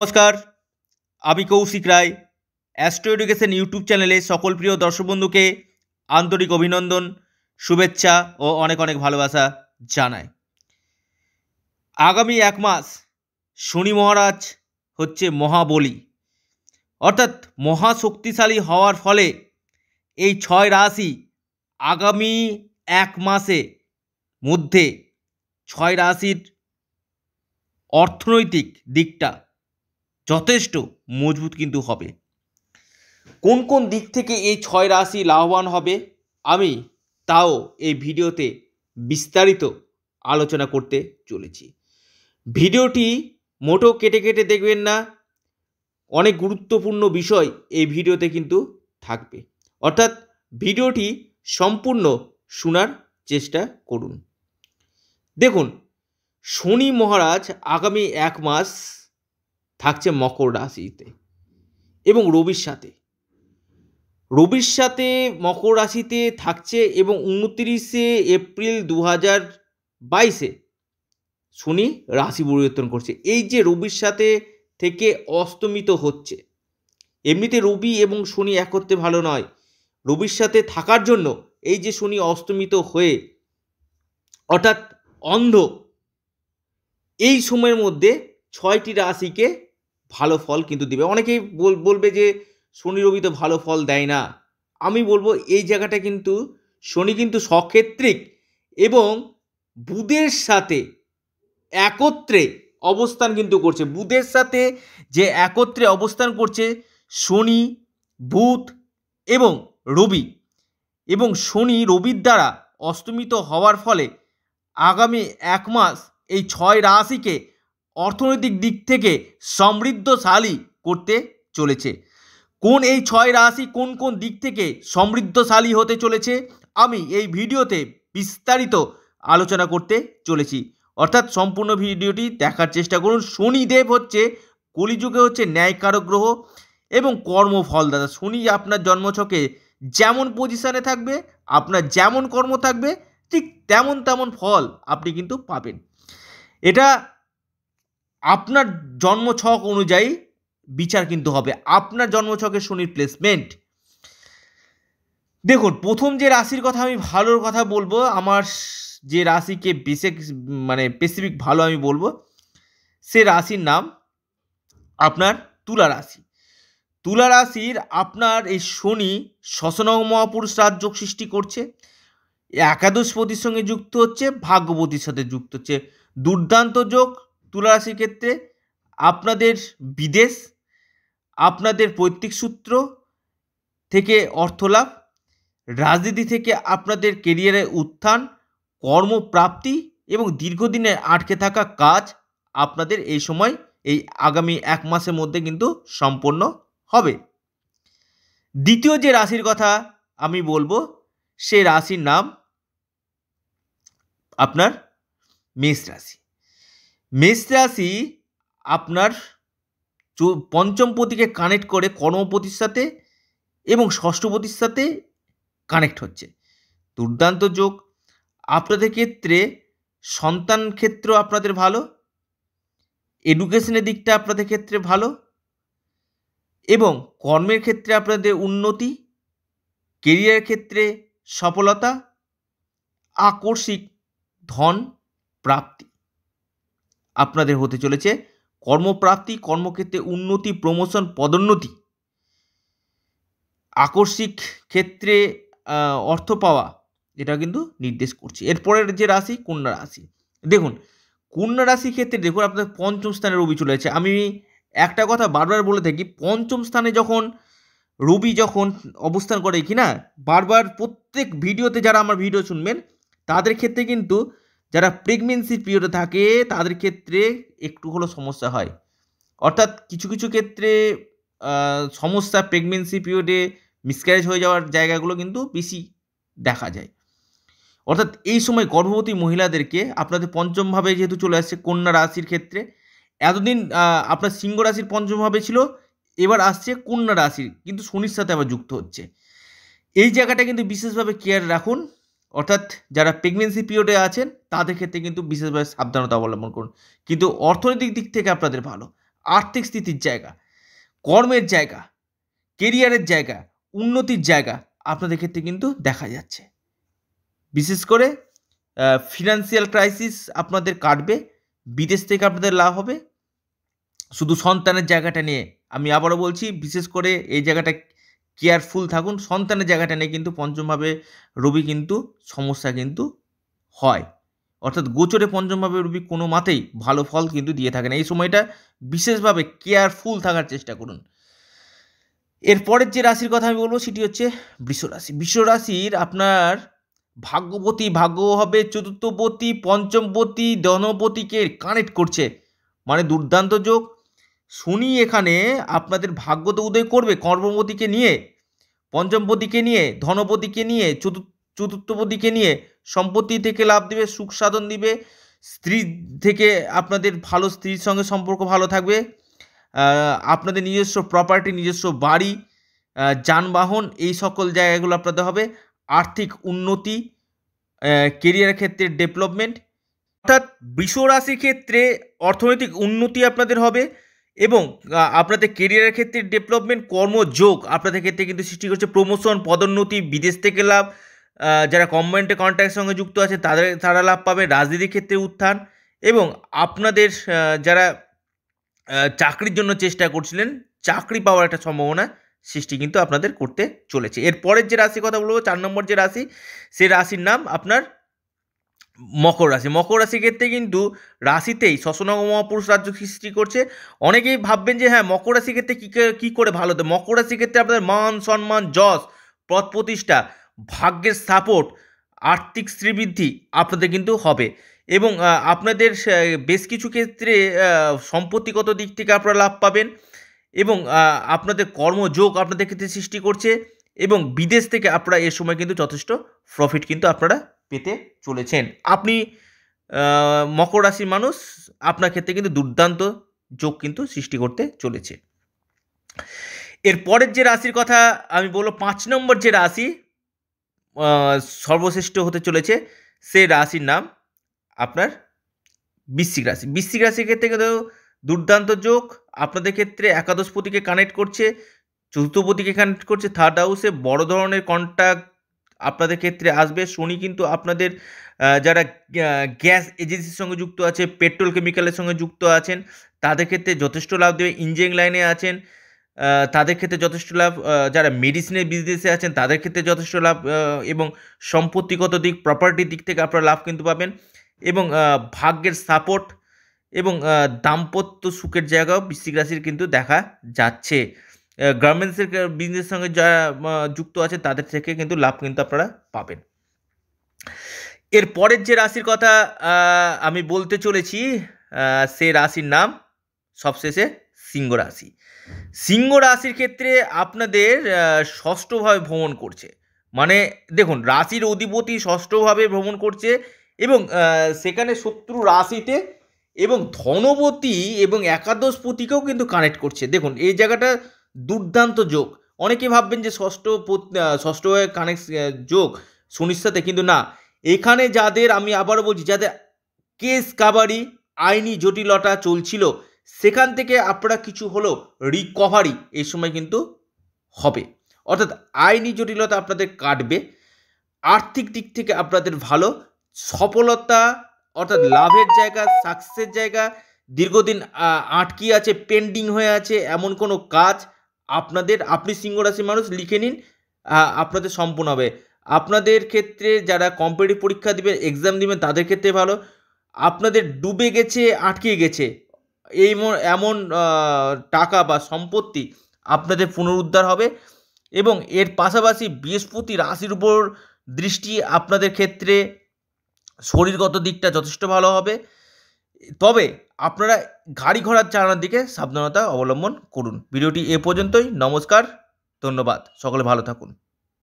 নমস্কার আমি Koushik Roy astro education YouTube চ্যানেলে সকল প্রিয় দর্শক বন্ধুকে আন্তরিক অভিনন্দন শুভেচ্ছা ও অনেক অনেক ভালোবাসা জানায় আগামী এক মাস শনি মহারাজ হচ্ছে মহাবলী অর্থাৎ মহাশক্তিশালী হওয়ার ফলে এই ছয় রাশি আগামী এক মাসে মধ্যে ছয় রাশির অর্থনৈতিক দিকটা যথেষ্ট মজবুত কিন্তু হবে কোন কোন দিক থেকে এই ছয় রাশি লাভবান হবে আমি তাও এই ভিডিওতে বিস্তারিত আলোচনা করতে চলেছি ভিডিওটি মোটো কেটে কেটে দেখবেন না অনেক গুরুত্বপূর্ণ বিষয় এই ভিডিওতে কিন্তু থাকবে অর্থাৎ ভিডিওটি সম্পূর্ণ শোনার চেষ্টা করুন দেখুন শনি মহারাজ আগামী এক মাস থাকছে মকর রাশিতে এবং রবির সাথে রবির সাথে মকর রাশিতে থাকছে এবং উনত্রিশে এপ্রিল দু হাজার বাইশে শনি রাশি পরিবর্তন করছে এই যে রবির সাথে থেকে অস্তমিত হচ্ছে এমনিতে রবি এবং শনি একত্রে ভালো নয় রবির সাথে থাকার জন্য এই যে শনি অস্তমিত হয়ে অর্থাৎ অন্ধ এই সময়ের মধ্যে ছয়টি রাশিকে ভালো ফল কিন্তু দিবে অনেকেই বলবে যে শনি রবি তো ভালো ফল দেয় না আমি বলবো এই জায়গাটা কিন্তু শনি কিন্তু সক্ষেত্রিক এবং বুধের সাথে একত্রে অবস্থান কিন্তু করছে বুধের সাথে যে একত্রে অবস্থান করছে শনি বুধ এবং রবি এবং শনি রবির দ্বারা অস্তমিত হওয়ার ফলে আগামী এক মাস এই ছয় রাশিকে অর্থনৈতিক দিক থেকে সমৃদ্ধশালী করতে চলেছে কোন এই ছয় রাশি কোন কোন দিক থেকে সমৃদ্ধশালী হতে চলেছে আমি এই ভিডিওতে বিস্তারিত আলোচনা করতে চলেছি অর্থাৎ সম্পূর্ণ ভিডিওটি দেখার চেষ্টা করুন শনিদেব হচ্ছে কলিযুগে হচ্ছে ন্যায়কারক গ্রহ এবং কর্মফলদাতা শনি আপনার জন্মছকে যেমন পজিশানে থাকবে আপনার যেমন কর্ম থাকবে ঠিক তেমন তেমন ফল আপনি কিন্তু পাবেন এটা আপনার জন্মছক অনুযায়ী বিচার কিন্তু হবে আপনার জন্মছকের শনির প্লেসমেন্ট দেখুন প্রথম যে রাশির কথা আমি ভালোর কথা বলবো আমার যে রাশিকে বিশেষ মানে স্পেসিফিক ভালো আমি বলবো সে রাশির নাম আপনার তুলা রাশি তুলা রাশির আপনার এই শনি শশনগ মহাপুরুষ রাজযোগ সৃষ্টি করছে একাদশপতির সঙ্গে যুক্ত হচ্ছে ভাগ্যপতির সাথে যুক্ত হচ্ছে দুর্দান্ত যোগ তুলারাশির ক্ষেত্রে আপনাদের বিদেশ আপনাদের পৈতৃক সূত্র থেকে অর্থলাভ রাজনীতি থেকে আপনাদের কেরিয়ারে উত্থান কর্মপ্রাপ্তি এবং দীর্ঘদিনে আটকে থাকা কাজ আপনাদের এই সময় এই আগামী এক মাসের মধ্যে কিন্তু সম্পন্ন হবে দ্বিতীয় যে রাশির কথা আমি বলবো সে রাশির নাম আপনার মেষ রাশি মেষ রাশি আপনার পঞ্চম পতিকে কানেক্ট করে কর্মপতির সাথে এবং ষষ্ঠপতির সাথে কানেক্ট হচ্ছে দুর্দান্ত যোগ আপনাদের ক্ষেত্রে সন্তান ক্ষেত্র আপনাদের ভালো এডুকেশনের দিকটা আপনাদের ক্ষেত্রে ভালো এবং কর্মের ক্ষেত্রে আপনাদের উন্নতি কেরিয়ার ক্ষেত্রে সফলতা আকস্মিক ধন প্রাপ্তি আপনাদের হতে চলেছে কর্মপ্রাপ্তি কর্মক্ষেত্রে উন্নতি প্রমোশন পদোন্নতি আকস্মিক ক্ষেত্রে অর্থ পাওয়া এটা কিন্তু নির্দেশ করছে এরপরের যে রাশি কন্যা রাশি দেখুন কন্যা রাশির ক্ষেত্রে দেখুন আপনাদের পঞ্চম স্থানে রবি চলে যাচ্ছে আমি একটা কথা বারবার বলে থাকি পঞ্চম স্থানে যখন রবি যখন অবস্থান করে কি না বারবার প্রত্যেক ভিডিওতে যারা আমার ভিডিও শুনবেন তাদের ক্ষেত্রে কিন্তু যারা প্রেগনেন্সি পিরিয়ডে থাকে তাদের ক্ষেত্রে একটু হলো সমস্যা হয় অর্থাৎ কিছু কিছু ক্ষেত্রে সমস্যা প্রেগনেন্সি পিরিয়ডে মিসক্যারেজ হয়ে যাওয়ার জায়গাগুলো কিন্তু বেশি দেখা যায় অর্থাৎ এই সময় গর্ভবতী মহিলাদেরকে আপনাদের পঞ্চমভাবে যেহেতু চলে আসছে কন্যা রাশির ক্ষেত্রে এতদিন আপনার সিংহ রাশির পঞ্চমভাবে ছিল এবার আসছে কন্যা রাশির কিন্তু শনির সাথে আবার যুক্ত হচ্ছে এই জায়গাটা কিন্তু বিশেষভাবে কেয়ার রাখুন অর্থাৎ যারা প্রেগনেন্সি পিরিয়ডে আছেন তাদের ক্ষেত্রে কিন্তু বিশেষভাবে সাবধানতা অবলম্বন করুন কিন্তু অর্থনৈতিক দিক থেকে আপনাদের ভালো আর্থিক স্থিতির জায়গা কর্মের জায়গা কেরিয়ারের জায়গা উন্নতির জায়গা আপনাদের ক্ষেত্রে কিন্তু দেখা যাচ্ছে বিশেষ করে ফিনান্সিয়াল ক্রাইসিস আপনাদের কাটবে বিদেশ থেকে আপনাদের লাভ হবে শুধু সন্তানের জায়গাটা নিয়ে আমি আবারও বলছি বিশেষ করে এই জায়গাটা কেয়ারফুল থাকুন সন্তানের জায়গাটা নিয়ে কিন্তু পঞ্চমভাবে রবি কিন্তু সমস্যা কিন্তু হয় অর্থাৎ গোচরে পঞ্চমভাবে রবি কোনো মাতেই ভালো ফল কিন্তু দিয়ে থাকে না এই সময়টা বিশেষভাবে কেয়ারফুল থাকার চেষ্টা করুন এরপরের যে রাশির কথা আমি বলবো সেটি হচ্ছে বৃষরাশি বৃষরাশির আপনার ভাগ্যবতী ভাগ্য হবে চতুর্থপতি পঞ্চমপতি দনপতিকে কানেক্ট করছে মানে দুর্দান্ত যোগ শনি এখানে আপনাদের ভাগ্য তো উদয় করবে কর্মপতিকে নিয়ে পঞ্চমপতিকে নিয়ে ধনপতিকে নিয়ে চতুর্থপতিকে নিয়ে সম্পত্তি থেকে লাভ দেবে সুখ সাধন দিবে স্ত্রী থেকে আপনাদের ভালো স্ত্রীর সঙ্গে সম্পর্ক ভালো থাকবে আপনাদের নিজস্ব প্রপার্টি নিজস্ব বাড়ি যানবাহন এই সকল জায়গাগুলো আপনাদের হবে আর্থিক উন্নতি কেরিয়ার ক্ষেত্রে ডেভেলপমেন্ট অর্থাৎ বৃষ রাশির ক্ষেত্রে অর্থনৈতিক উন্নতি আপনাদের হবে এবং আপনাদের কেরিয়ারের ক্ষেত্রে ডেভেলপমেন্ট কর্মযোগ আপনাদের ক্ষেত্রে কিন্তু সৃষ্টি করছে প্রমোশন পদোন্নতি বিদেশ থেকে লাভ যারা কমেন্টে কন্ট্রাক্টের সঙ্গে যুক্ত আছে তাদের তারা লাভ পাবে রাজনীতির ক্ষেত্রে উত্থান এবং আপনাদের যারা চাকরির জন্য চেষ্টা করছিলেন চাকরি পাওয়ার একটা সম্ভাবনা সৃষ্টি কিন্তু আপনাদের করতে চলেছে এরপরের যে রাশি কথা বলবো চার নম্বর যে রাশি সে রাশির নাম আপনার মকর রাশি মকর রাশির ক্ষেত্রে কিন্তু রাশিতেই শশনগ মহাপুরুষ রাজ্য সৃষ্টি করছে অনেকেই ভাববেন যে হ্যাঁ মকর রাশির ক্ষেত্রে কী কী করে ভালো হতো মকর রাশির ক্ষেত্রে আপনাদের মান সম্মান যশ পথ প্রতিষ্ঠা ভাগ্যের সাপোর্ট আর্থিক শ্রীবৃদ্ধি আপনাদের কিন্তু হবে এবং আপনাদের বেশ কিছু ক্ষেত্রে সম্পত্তিগত দিক থেকে আপনারা লাভ পাবেন এবং আপনাদের কর্মযোগ আপনাদের ক্ষেত্রে সৃষ্টি করছে এবং বিদেশ থেকে আপনারা এ সময় কিন্তু যথেষ্ট প্রফিট কিন্তু আপনারা পেতে চলেছেন আপনি মকর রাশির মানুষ আপনার ক্ষেত্রে কিন্তু দুর্দান্ত যোগ কিন্তু সৃষ্টি করতে চলেছে এর পরের যে রাশির কথা আমি বলবো পাঁচ নম্বর যে রাশি সর্বশ্রেষ্ঠ হতে চলেছে সে রাশির নাম আপনার বৃশ্চিক রাশি বৃশ্চিক রাশির ক্ষেত্রে কিন্তু দুর্দান্ত যোগ আপনাদের ক্ষেত্রে একাদশপতিকে কানেক্ট করছে চতুর্থপতিকে কানেক্ট করছে থার্ড হাউসে বড় ধরনের কন্ট্যাক্ট আপনাদের ক্ষেত্রে আসবে শনি কিন্তু আপনাদের যারা গ্যাস এজেন্সির সঙ্গে যুক্ত আছে পেট্রোল কেমিক্যালের সঙ্গে যুক্ত আছেন তাদের ক্ষেত্রে যথেষ্ট লাভ দেবে ইঞ্জিনিয়ারিং লাইনে আছেন তাদের ক্ষেত্রে যথেষ্ট লাভ যারা মেডিসিনের বিজনেসে আছেন তাদের ক্ষেত্রে যথেষ্ট লাভ এবং সম্পত্তিগত দিক প্রপার্টির দিক থেকে আপনারা লাভ কিন্তু পাবেন এবং ভাগ্যের সাপোর্ট এবং দাম্পত্য সুখের জায়গাও বৃশ্চিক রাশির কিন্তু দেখা যাচ্ছে গার্মেন্টসের বিজনেসের সঙ্গে যা যুক্ত আছে তাদের থেকে কিন্তু লাভ কিন্তু আপনারা পাবেন এর পরের যে রাশির কথা আমি বলতে চলেছি সে রাশির নাম সবশেষে সিংহ রাশি সিংহ রাশির ক্ষেত্রে আপনাদের ষষ্ঠভাবে ভ্রমণ করছে মানে দেখুন রাশির অধিপতি ষষ্ঠভাবে ভ্রমণ করছে এবং সেখানে শত্রু রাশিতে এবং ধনপতি এবং একাদশপতিকেও কিন্তু কানেক্ট করছে দেখুন এই জায়গাটা দুর্দান্ত যোগ অনেকে ভাববেন যে ষষ্ঠ ষষ্ঠ হয়ে যোগ শনির সাথে কিন্তু না এখানে যাদের আমি আবারও বলছি যাদের কেস কাবারি আইনি জটিলতা চলছিল সেখান থেকে আপনারা কিছু হলো রিকভারি এই সময় কিন্তু হবে অর্থাৎ আইনি জটিলতা আপনাদের কাটবে আর্থিক দিক থেকে আপনাদের ভালো সফলতা অর্থাৎ লাভের জায়গা সাকসেস জায়গা দীর্ঘদিন আটকি আছে পেন্ডিং হয়ে আছে এমন কোনো কাজ আপনাদের আপনি সিংহ রাশির মানুষ লিখে নিন আপনাদের সম্পূর্ণ হবে আপনাদের ক্ষেত্রে যারা কম্পিটিভ পরীক্ষা দিবেন এক্সাম দিবেন তাদের ক্ষেত্রে ভালো আপনাদের ডুবে গেছে আটকে গেছে এই এমন টাকা বা সম্পত্তি আপনাদের পুনরুদ্ধার হবে এবং এর পাশাপাশি বৃহস্পতি রাশির উপর দৃষ্টি আপনাদের ক্ষেত্রে শরীরগত দিকটা যথেষ্ট ভালো হবে তবে আপনারা গাড়ি ঘোড়ার চালানোর দিকে সাবধানতা অবলম্বন করুন ভিডিওটি এ পর্যন্তই নমস্কার ধন্যবাদ সকলে ভালো থাকুন